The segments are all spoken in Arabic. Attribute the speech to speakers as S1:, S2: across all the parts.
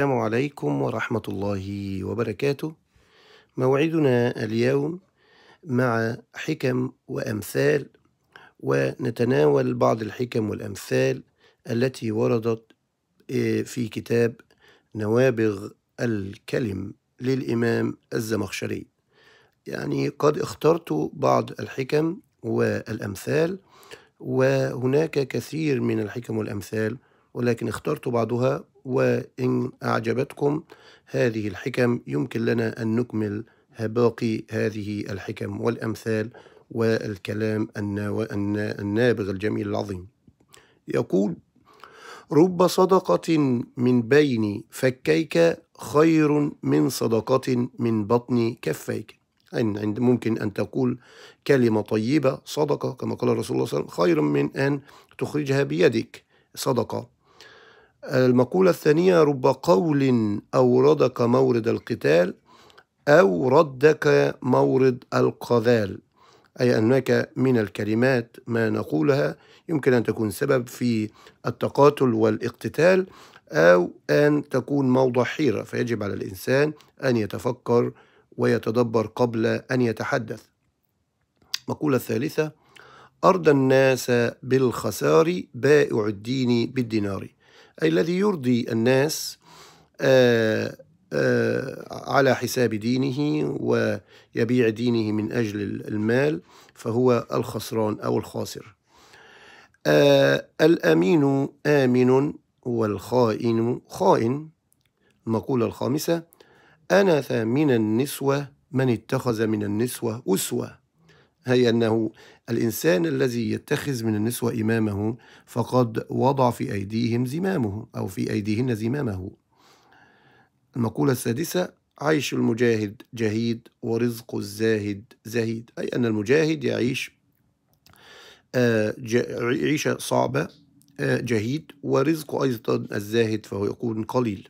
S1: السلام عليكم ورحمة الله وبركاته. موعدنا اليوم مع حكم وأمثال، ونتناول بعض الحكم والأمثال التي وردت آه، في كتاب نوابغ الكلم للإمام الزمخشري. يعني قد اخترت بعض الحكم والأمثال، وهناك كثير من الحكم والأمثال ولكن اخترت بعضها وإن أعجبتكم هذه الحكم يمكن لنا أن نكمل باقي هذه الحكم والأمثال والكلام النابغ الجميل العظيم يقول رب صدقة من بين فكيك خير من صدقة من بطن كفيك أن ممكن أن تقول كلمة طيبة صدقة كما قال الرسول صلى الله عليه وسلم خير من أن تخرجها بيدك صدقة المقولة الثانية رب قول أوردك مورد القتال أو ردك مورد القذال أي أنك من الكلمات ما نقولها يمكن أن تكون سبب في التقاتل والاقتتال أو أن تكون موضع حيرة فيجب على الإنسان أن يتفكر ويتدبر قبل أن يتحدث مقولة الثالثة أرضى الناس بالخسار بائع الدين بالدينار أي الذي يرضي الناس آه، آه، على حساب دينه ويبيع دينه من أجل المال فهو الخسران أو الخاسر آه، الأمين آمن والخائن خائن المقولة الخامسة أنث من النسوة من اتخذ من النسوة أسوة هي أنه الإنسان الذي يتخذ من النسوة إمامه فقد وضع في أيديهم زمامه أو في أيديهن زمامه المقولة السادسة عيش المجاهد جهيد ورزق الزاهد زهيد أي أن المجاهد يعيش آه، عيشة صعبة آه، جهيد ورزق أيضا الزاهد فهو يكون قليل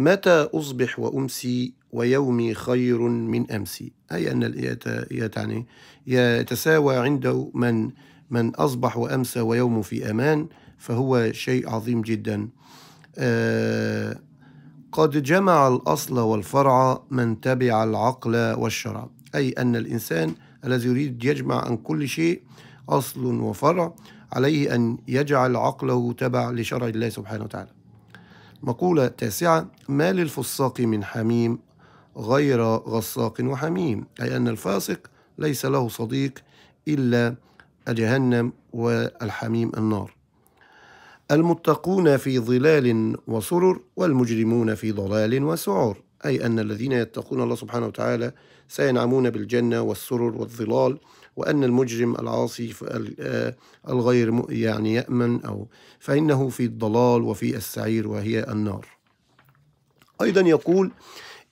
S1: متى أصبح وأمسي ويومي خير من أمسي أي أن يعني يتساوى عنده من من أصبح وأمسى ويومه في أمان فهو شيء عظيم جدا آه قد جمع الأصل والفرع من تبع العقل والشرع أي أن الإنسان الذي يريد يجمع عن كل شيء أصل وفرع عليه أن يجعل عقله تبع لشرع الله سبحانه وتعالى مقولة تاسعة ما للفساق من حميم غير غصاق وحميم أي أن الفاسق ليس له صديق إلا جهنم والحميم النار المتقون في ظلال وسرر والمجرمون في ضلال وسعر أي أن الذين يتقون الله سبحانه وتعالى سينعمون بالجنة والسرر والظلال وأن المجرم العاصي آه، الغير يعني يأمن أو فإنه في الضلال وفي السعير وهي النار أيضا يقول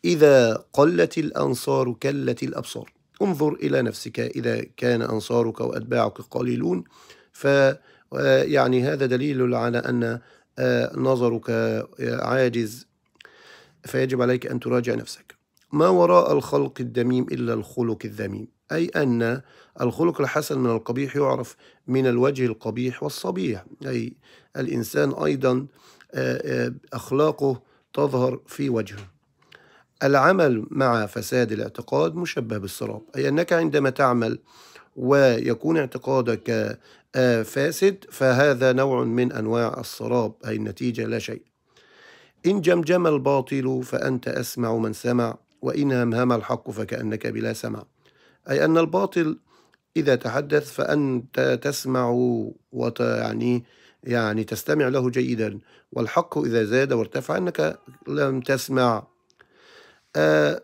S1: إذا قلت الأنصار كلت الأبصار انظر إلى نفسك إذا كان أنصارك وأتباعك قليلون ف آه، يعني هذا دليل على أن آه، نظرك عاجز فيجب عليك أن تراجع نفسك ما وراء الخلق الدميم إلا الخلق الذميم أي أن الخلق الحسن من القبيح يعرف من الوجه القبيح والصبيح أي الإنسان أيضا آه، آه، أخلاقه تظهر في وجهه العمل مع فساد الاعتقاد مشبه بالسراب أي أنك عندما تعمل ويكون اعتقادك آه، فاسد فهذا نوع من أنواع السراب أي النتيجة لا شيء إن جمجم الباطل فأنت أسمع من سمع وإن همهم الحق فكأنك بلا سمع أي أن الباطل إذا تحدث فأنت تسمع ويعني يعني تستمع له جيدا والحق إذا زاد وارتفع أنك لم تسمع آه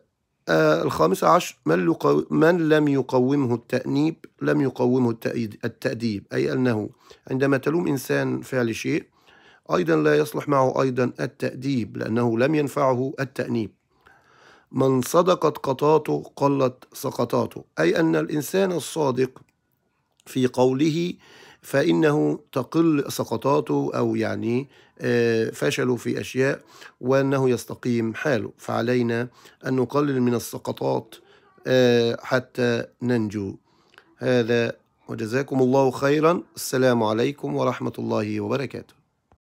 S1: آه الخامسة عشر من, من لم يقومه التأنيب لم يقومه التأديب أي أنه عندما تلوم إنسان فعل شيء أيضا لا يصلح معه أيضا التأديب لأنه لم ينفعه التأنيب من صدقت قطاته قلت سقطاته أي أن الإنسان الصادق في قوله فإنه تقل سقطاته أو يعني آه، فشل في أشياء وأنه يستقيم حاله فعلينا أن نقلل من السقطات آه، حتى ننجو هذا وجزاكم الله خيرا السلام عليكم ورحمة الله وبركاته